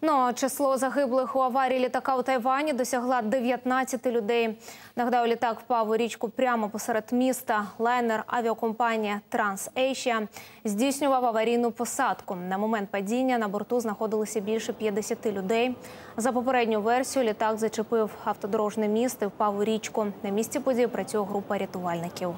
Ну число загиблих у аварії літака у Тайвані досягла 19 людей. Нагадаю, літак впав у річку прямо посеред міста. Лайнер авіакомпанія Трансейшія здійснював аварійну посадку. На момент падіння на борту знаходилося більше 50 людей. За попередню версію літак зачепив автодорожне місто і впав у річку. На місці події працює група рятувальників.